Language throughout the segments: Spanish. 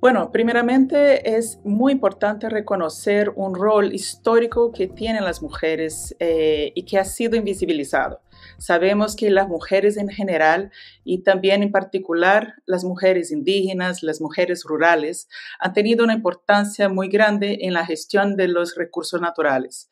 Bueno, primeramente es muy importante reconocer un rol histórico que tienen las mujeres eh, y que ha sido invisibilizado. Sabemos que las mujeres en general y también en particular las mujeres indígenas, las mujeres rurales, han tenido una importancia muy grande en la gestión de los recursos naturales.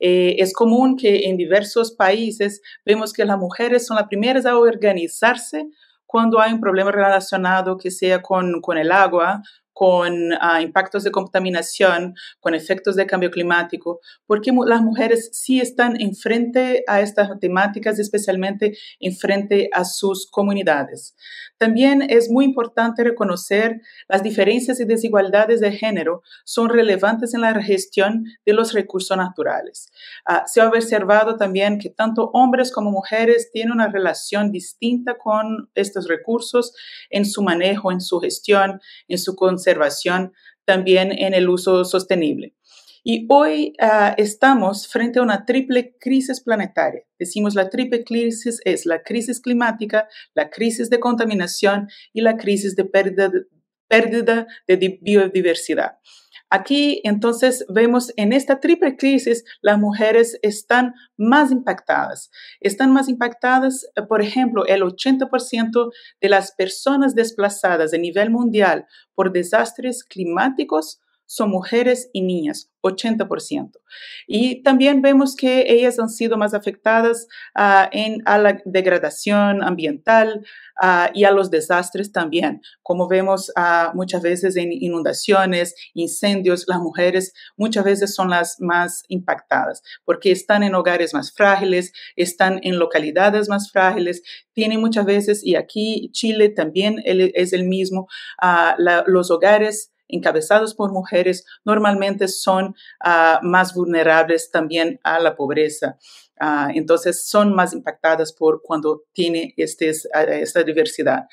Eh, es común que en diversos países vemos que las mujeres son las primeras a organizarse cuando hay un problema relacionado que sea con, con el agua, con ah, impactos de contaminación, con efectos de cambio climático, porque las mujeres sí están enfrente a estas temáticas, especialmente enfrente a sus comunidades. También es muy importante reconocer las diferencias y desigualdades de género son relevantes en la gestión de los recursos naturales. Ah, se ha observado también que tanto hombres como mujeres tienen una relación distinta con estos recursos en su manejo, en su gestión, en su conservación conservación, también en el uso sostenible. Y hoy ah, estamos frente a una triple crisis planetaria. Decimos la triple crisis es la crisis climática, la crisis de contaminación y la crisis de, pérdida de biodiversidad. Aquí entonces vemos en esta triple crisis las mujeres están más impactadas. Están más impactadas, eh, por ejemplo, el 80% de las personas desplazadas a nivel mundial por desastres climáticos son mujeres y niñas, 80%. Y también vemos que ellas han sido más afectadas ah, en, a la degradación ambiental ah, y a los desastres también, como vemos ah, muchas veces en inundaciones, incendios, las mujeres muchas veces son las más impactadas porque están en hogares más frágiles, están en localidades más frágiles, tienen muchas veces, y aquí Chile también es el mismo, la, los hogares encabezados por mujeres normalmente son ah, más vulnerables también a la pobreza. Ah, entonces son más impactadas por cuando tiene eh, esta diversidad.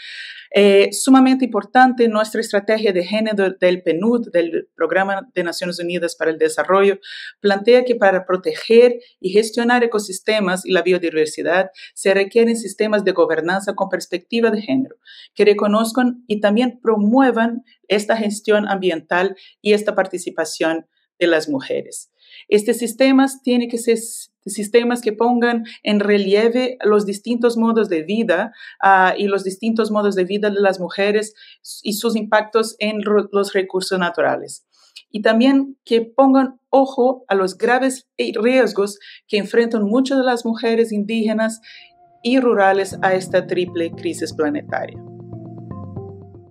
Eh, sumamente importante nuestra estrategia de género del PNUD, del Programa de Naciones Unidas para el Desarrollo, plantea que para proteger y gestionar ecosistemas y la biodiversidad se requieren sistemas de gobernanza con perspectiva de género, que reconozcan y también promuevan esta gestión ambiental y esta participación de las mujeres. Estos sistemas tienen que ser sistemas que pongan en relieve los distintos modos de vida ah, y los distintos modos de vida de las mujeres y sus impactos en los recursos naturales. Y también que pongan ojo a los graves riesgos que enfrentan muchas de las mujeres indígenas y rurales a esta triple crisis planetaria.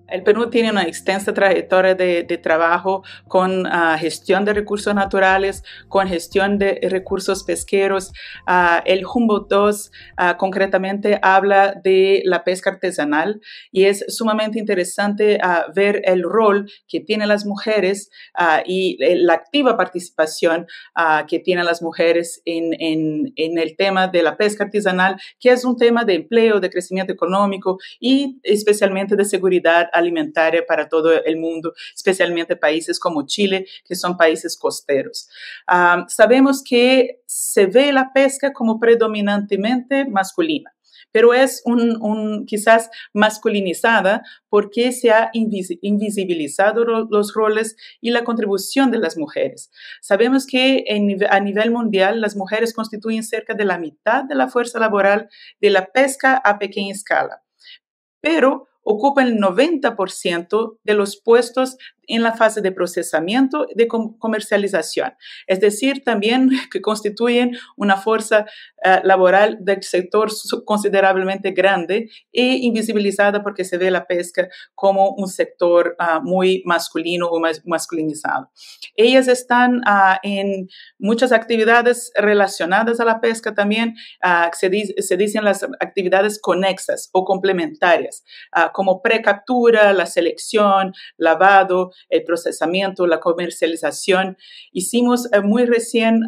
El Perú tiene una extensa trayectoria de, trabajo con ah, gestión de recursos naturales, con gestión de recursos pesqueros. Ah, el Humboldt II ah, concretamente habla de la pesca artesanal y es sumamente interesante ver el rol que tienen las mujeres y eh, la activa participación que tienen las mujeres en, en el tema de la pesca artesanal, que es un tema de empleo, de crecimiento económico y especialmente de seguridad alimentaria para todo el mundo, especialmente países como Chile, que son países costeros. sabemos que se ve la pesca como predominantemente masculina pero es un, quizás masculinizada porque se ha invisibilizado los roles y la contribución de las mujeres. Sabemos que a nivel mundial las mujeres constituyen cerca de la mitad de la fuerza laboral de la pesca a pequeña escala, pero ocupa el 90% de los puestos en la fase de procesamiento de comercialización, es decir, también que constituyen una fuerza eh, laboral del sector considerablemente grande e invisibilizada porque se ve la pesca como un sector ah, muy masculino o masculinizado. Ellas están ah, en muchas actividades relacionadas a la pesca también, ah, se, dicen las actividades conexas o complementarias, como precaptura, la selección, lavado, el procesamiento, la comercialización. Hicimos eh, muy recién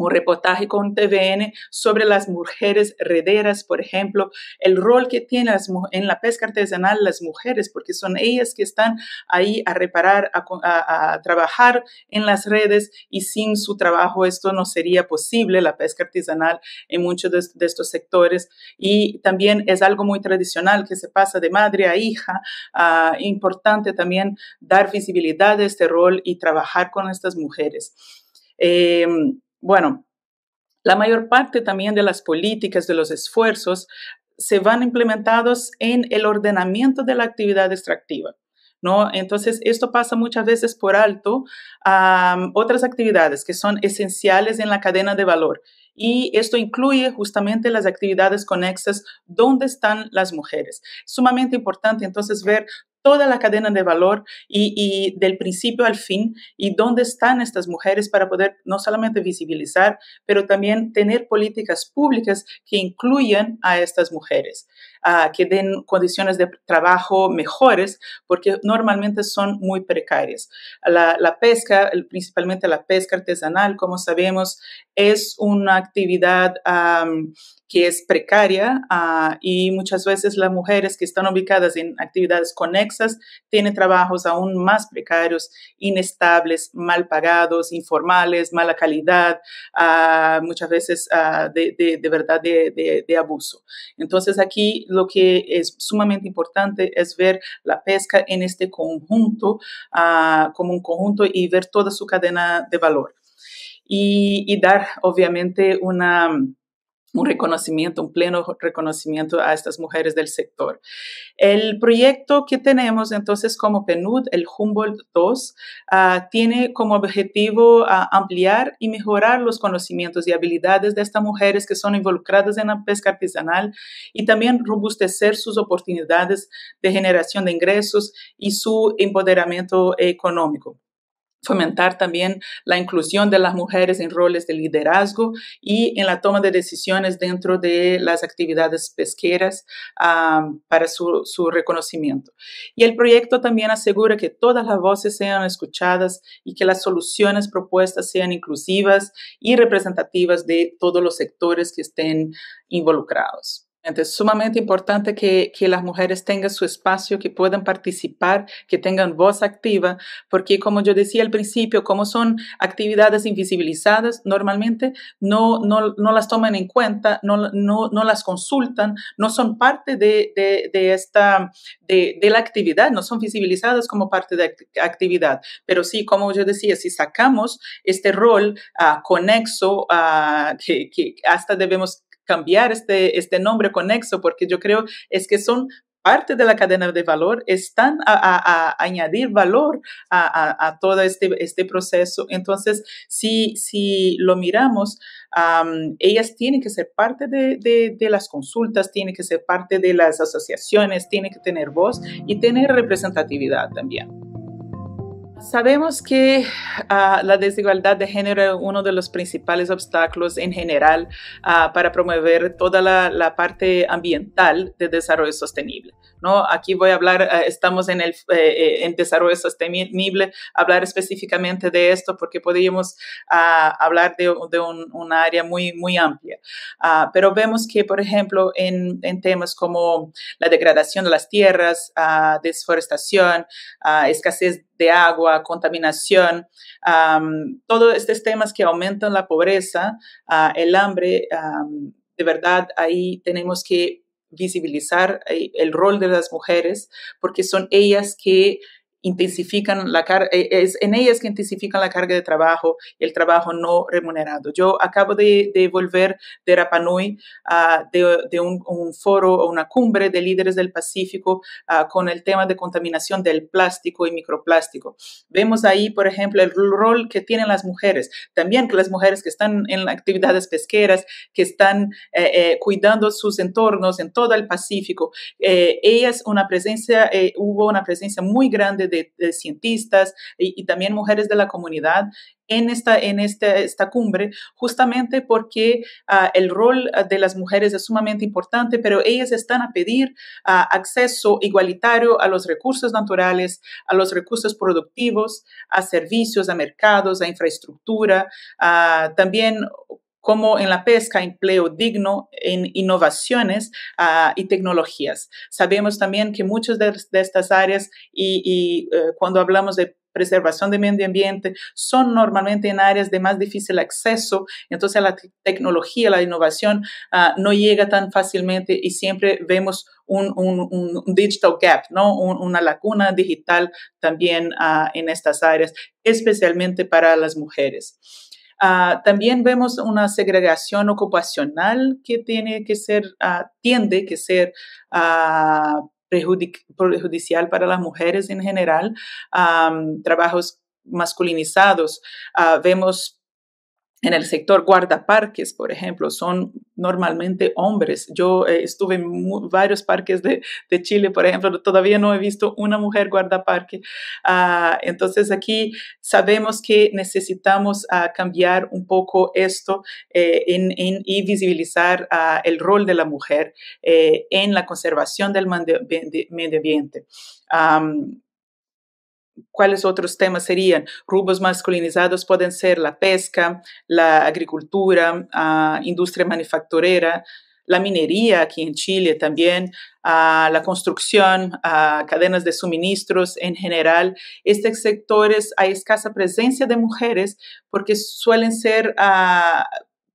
un reportaje con TVN sobre las mujeres rederas, por ejemplo, el rol que tienen en la pesca artesanal las mujeres, porque son ellas que están ahí a reparar, a, trabajar en las redes y sin su trabajo esto no sería posible, la pesca artesanal en muchos de, estos sectores. Y también es algo muy tradicional que se pasa de madre a hija, ah, importante también dar visibilidad a este rol y trabajar con estas mujeres. Em, bueno, la mayor parte también de las políticas, de los esfuerzos, se van implementados en el ordenamiento de la actividad extractiva. ¿No? Entonces, esto pasa muchas veces por alto a otras actividades que son esenciales en la cadena de valor. Y esto incluye justamente las actividades conexas donde están las mujeres. Sumamente importante entonces ver toda la cadena de valor y, del principio al fin y dónde están estas mujeres para poder no solamente visibilizar, pero también tener políticas públicas que incluyan a estas mujeres que den condiciones de trabajo mejores, porque normalmente son muy precarias. La, pesca, principalmente la pesca artesanal, como sabemos, es una actividad que es precaria ah, y muchas veces las mujeres que están ubicadas en actividades conexas tienen trabajos aún más precarios, inestables, mal pagados, informales, mala calidad, ah, muchas veces ah, de, verdad de, de, abuso. Entonces aquí lo que es sumamente importante es ver la pesca en este conjunto, ah, como un conjunto y ver toda su cadena de valor. y dar, obviamente, una un reconocimiento, un pleno reconocimiento a estas mujeres del sector. El proyecto que tenemos entonces como PNUD, el Humboldt 2, ah, tiene como objetivo ah, ampliar y mejorar los conocimientos y habilidades de estas mujeres que son involucradas en la pesca artesanal y también robustecer sus oportunidades de generación de ingresos y su empoderamiento económico fomentar también la inclusión de las mujeres en roles de liderazgo y en la toma de decisiones dentro de las actividades pesqueras para su, reconocimiento. Y el proyecto también asegura que todas las voces sean escuchadas y que las soluciones propuestas sean inclusivas y representativas de todos los sectores que estén involucrados. Es sumamente importante que, que, las mujeres tengan su espacio, que puedan participar, que tengan voz activa, porque como yo decía al principio, como son actividades invisibilizadas, normalmente no, no, no las toman en cuenta, no, no, no, las consultan, no son parte de, de, de esta, de, de, la actividad, no son visibilizadas como parte de actividad. Pero sí, como yo decía, si sacamos este rol ah, conexo, a ah, que hasta debemos cambiar este, este nombre conexo, porque yo creo es que son parte de la cadena de valor, están a, añadir valor a, todo este, este proceso. Entonces, si, si lo miramos, ellas tienen que ser parte de, de, de, las consultas, tienen que ser parte de las asociaciones, tienen que tener voz y tener representatividad también. Sabemos que ah, la desigualdad de género es uno de los principales obstáculos en general ah, para promover toda la, la, parte ambiental de desarrollo sostenible. ¿no? Aquí voy a hablar, eh, estamos en el eh, eh, en desarrollo sostenible, hablar específicamente de esto porque podríamos ah, hablar de, un, área muy, muy amplia. Ah, pero vemos que, por ejemplo, en, temas como la degradación de las tierras, ah, desforestación, escasez de agua, contaminación, todos estos temas que aumentan la pobreza, el hambre, de verdad ahí tenemos que visibilizar eh, el rol de las mujeres, porque son ellas que intensifican la carga, eh, es en ellas que intensifican la carga de trabajo, el trabajo no remunerado. Yo acabo de, volver de Rapanui, ah, de, un, foro o una cumbre de líderes del Pacífico ah, con el tema de contaminación del plástico y microplástico. Vemos ahí, por ejemplo, el rol que tienen las mujeres, también que las mujeres que están en actividades pesqueras, que están eh, eh, cuidando sus entornos en todo el Pacífico. ellas, una presencia, hubo una presencia muy grande de, cientistas y, también mujeres de la comunidad en esta, en este, esta, cumbre, justamente porque ah, el rol ah, de las mujeres es sumamente importante, pero ellas están a pedir ah, acceso igualitario a los recursos naturales, a los recursos productivos, a servicios, a mercados, a infraestructura, también como en la pesca, empleo digno, en innovaciones ah, y tecnologías. Sabemos también que muchas de, estas áreas y, y eh, cuando hablamos de preservación del medio ambiente son normalmente en áreas de más difícil acceso, entonces la tecnología, la innovación ah, no llega tan fácilmente y siempre vemos un, un, un digital gap, ¿no? una lacuna digital también ah, en estas áreas, especialmente para las mujeres. Ah, también vemos una segregación ocupacional que tiene que ser, ah, tiende que ser ah, prejudicial para las mujeres en general, trabajos masculinizados. vemos en el sector guardaparques, por ejemplo, son normalmente hombres. Yo eh, estuve en varios parques de, Chile, por ejemplo, todavía no he visto una mujer guardaparque. Ah, entonces aquí sabemos que necesitamos ah, cambiar un poco esto eh, y visibilizar ah, el rol de la mujer eh, en la conservación del medio ambiente cuáles otros temas serían. Rubros masculinizados pueden ser la pesca, la agricultura, la ah, industria manufacturera, la minería aquí en Chile también, ah, la construcción, ah, cadenas de suministros en general. Estos sectores hay escasa presencia de mujeres porque suelen ser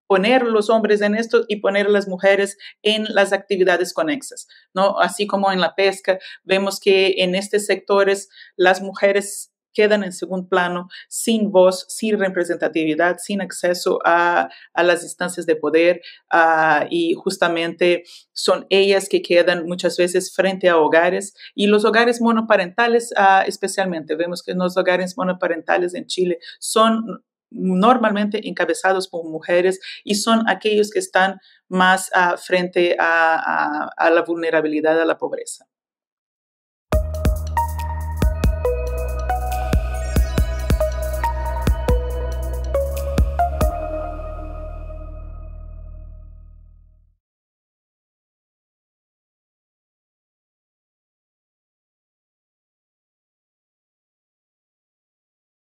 poner los hombres en esto y poner las mujeres en las actividades conexas, ¿no? Así como en la pesca, vemos que en estos sectores las mujeres quedan en segundo plano, sin voz, sin representatividad, sin acceso a, las instancias de poder y justamente son ellas que quedan muchas veces frente a hogares y los hogares monoparentales ah, especialmente. Vemos que los hogares monoparentales en Chile son normalmente encabezados por mujeres y son aquellos que están más ah, frente a la vulnerabilidad, a la pobreza.